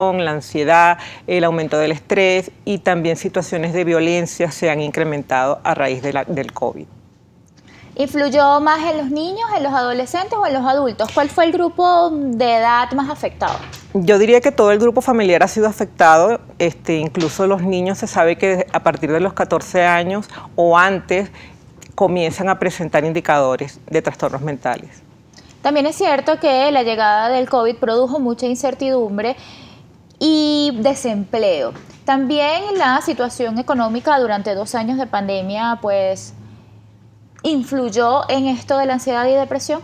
la ansiedad, el aumento del estrés y también situaciones de violencia se han incrementado a raíz del COVID. ¿Influyó más en los niños, en los adolescentes o en los adultos? ¿Cuál fue el grupo de edad más afectado? Yo diría que todo el grupo familiar ha sido afectado, este, incluso los niños se sabe que a partir de los 14 años o antes comienzan a presentar indicadores de trastornos mentales. También es cierto que la llegada del COVID produjo mucha incertidumbre y desempleo. También la situación económica durante dos años de pandemia, pues, influyó en esto de la ansiedad y depresión.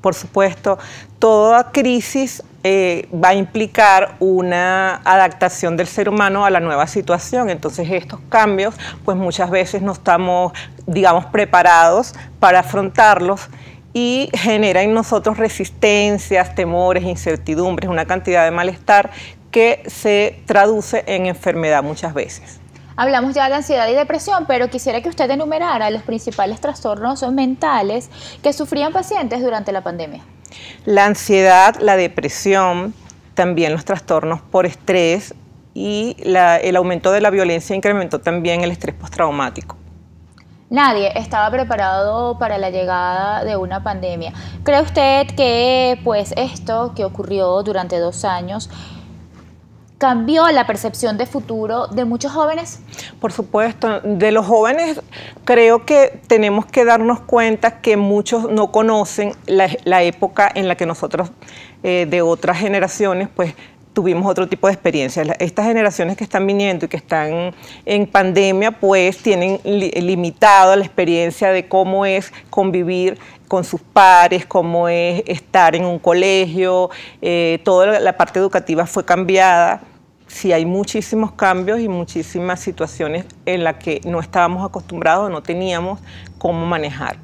Por supuesto, toda crisis eh, va a implicar una adaptación del ser humano a la nueva situación. Entonces estos cambios, pues muchas veces no estamos, digamos, preparados para afrontarlos y genera en nosotros resistencias, temores, incertidumbres, una cantidad de malestar que se traduce en enfermedad muchas veces. Hablamos ya de ansiedad y depresión, pero quisiera que usted enumerara los principales trastornos mentales que sufrían pacientes durante la pandemia. La ansiedad, la depresión, también los trastornos por estrés y el aumento de la violencia incrementó también el estrés postraumático. Nadie estaba preparado para la llegada de una pandemia. ¿Cree usted que pues esto que ocurrió durante dos años cambió la percepción de futuro de muchos jóvenes? Por supuesto, de los jóvenes creo que tenemos que darnos cuenta que muchos no conocen la, época en la que nosotros eh, de otras generaciones pues tuvimos otro tipo de experiencias. Estas generaciones que están viniendo y que están en pandemia, pues tienen limitado la experiencia de cómo es convivir con sus pares, cómo es estar en un colegio, eh, toda la parte educativa fue cambiada si hay muchísimos cambios y muchísimas situaciones en las que no estábamos acostumbrados, no teníamos cómo manejar.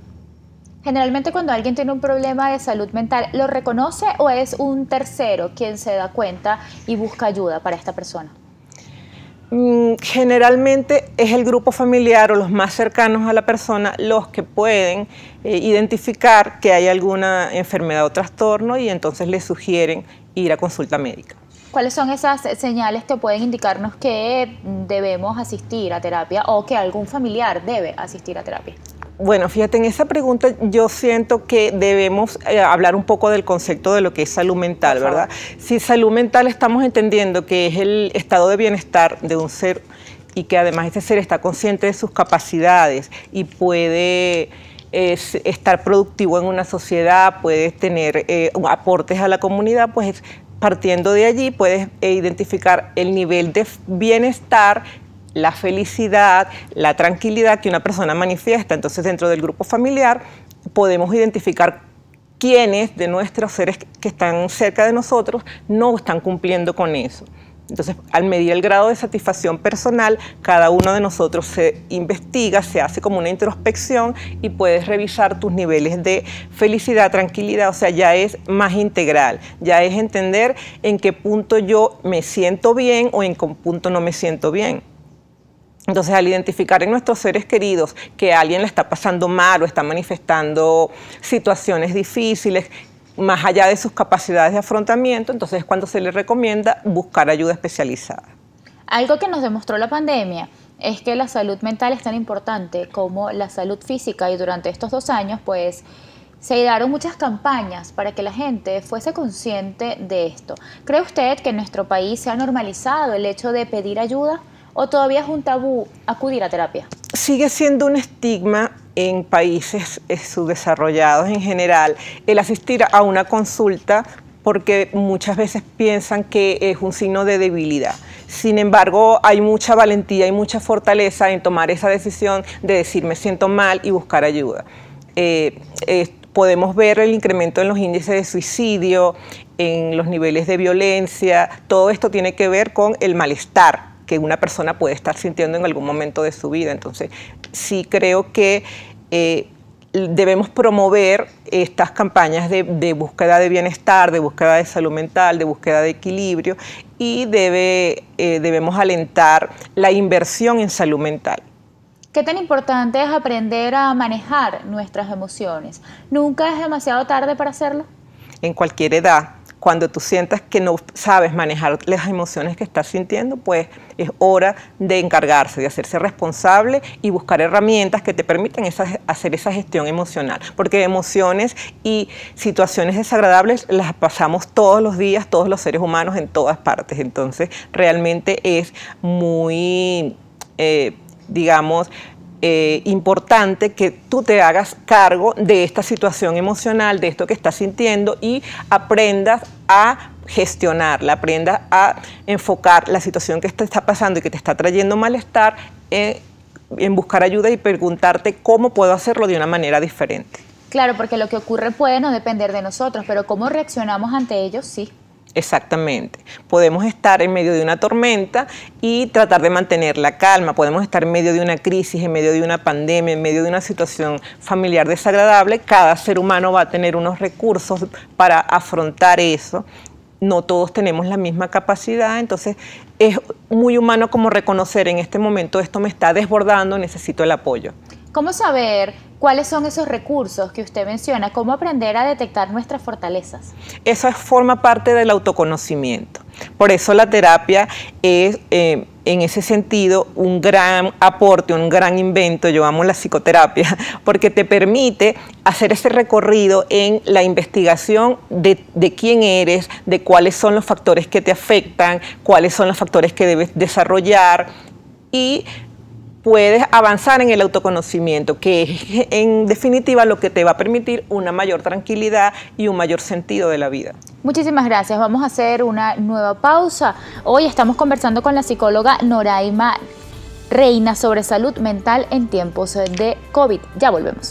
Generalmente cuando alguien tiene un problema de salud mental, ¿lo reconoce o es un tercero quien se da cuenta y busca ayuda para esta persona? Mm, generalmente es el grupo familiar o los más cercanos a la persona los que pueden eh, identificar que hay alguna enfermedad o trastorno y entonces le sugieren ir a consulta médica. ¿Cuáles son esas señales que pueden indicarnos que debemos asistir a terapia o que algún familiar debe asistir a terapia? Bueno, fíjate, en esa pregunta yo siento que debemos eh, hablar un poco del concepto de lo que es salud mental, ¿verdad? Si salud mental estamos entendiendo que es el estado de bienestar de un ser y que además ese ser está consciente de sus capacidades y puede eh, estar productivo en una sociedad, puede tener eh, aportes a la comunidad, pues partiendo de allí puedes eh, identificar el nivel de bienestar la felicidad, la tranquilidad que una persona manifiesta. Entonces, dentro del grupo familiar podemos identificar quiénes de nuestros seres que están cerca de nosotros no están cumpliendo con eso. Entonces, al medir el grado de satisfacción personal, cada uno de nosotros se investiga, se hace como una introspección y puedes revisar tus niveles de felicidad, tranquilidad, o sea, ya es más integral, ya es entender en qué punto yo me siento bien o en qué punto no me siento bien. Entonces, al identificar en nuestros seres queridos que alguien le está pasando mal o está manifestando situaciones difíciles, más allá de sus capacidades de afrontamiento, entonces cuando se le recomienda buscar ayuda especializada. Algo que nos demostró la pandemia es que la salud mental es tan importante como la salud física y durante estos dos años pues se idearon muchas campañas para que la gente fuese consciente de esto. ¿Cree usted que en nuestro país se ha normalizado el hecho de pedir ayuda o todavía es un tabú acudir a terapia? sigue siendo un estigma en países eh, subdesarrollados en general el asistir a una consulta porque muchas veces piensan que es un signo de debilidad. Sin embargo, hay mucha valentía y mucha fortaleza en tomar esa decisión de decir me siento mal y buscar ayuda. Eh, podemos ver el incremento en los índices de suicidio, en los niveles de violencia, todo esto tiene que ver con el malestar que una persona puede estar sintiendo en algún momento de su vida. Entonces, sí creo que eh, debemos promover estas campañas de, búsqueda de bienestar, de búsqueda de salud mental, de búsqueda de equilibrio y debe, eh, debemos alentar la inversión en salud mental. ¿Qué tan importante es aprender a manejar nuestras emociones? ¿Nunca es demasiado tarde para hacerlo? En cualquier edad, cuando tú sientas que no sabes manejar las emociones que estás sintiendo, pues es hora de encargarse, de hacerse responsable y buscar herramientas que te permitan hacer esa gestión emocional. Porque emociones y situaciones desagradables las pasamos todos los días, todos los seres humanos en todas partes. Entonces realmente es muy, eh, digamos, eh, importante que tú te hagas cargo de esta situación emocional, de esto que estás sintiendo y aprendas a gestionarla, aprendas a enfocar la situación que te está pasando y que te está trayendo malestar en, eh, en buscar ayuda y preguntarte cómo puedo hacerlo de una manera diferente. Claro, porque lo que ocurre puede no depender de nosotros, pero cómo reaccionamos ante ellos sí. Exactamente. Podemos estar en medio de una tormenta y tratar de mantener la calma. Podemos estar en medio de una crisis, en medio de una pandemia, en medio de una situación familiar desagradable. Cada ser humano va a tener unos recursos para afrontar eso. No todos tenemos la misma capacidad, entonces es muy humano como reconocer en este momento esto me está desbordando, necesito el apoyo. ¿Cómo saber cuáles son esos recursos que usted menciona? ¿Cómo aprender a detectar nuestras fortalezas? Eso forma parte del autoconocimiento. Por eso la terapia es, eh, en ese sentido, un gran aporte, un gran invento. Yo amo la psicoterapia, porque te permite hacer ese recorrido en la investigación de, de quién eres, de cuáles son los factores que te afectan, cuáles son los factores que debes desarrollar y puedes avanzar en el autoconocimiento, que es en definitiva lo que te va a permitir una mayor tranquilidad y un mayor sentido de la vida. Muchísimas gracias. Vamos a hacer una nueva pausa. Hoy estamos conversando con la psicóloga Noraima Reina sobre salud mental en tiempos de COVID. Ya volvemos.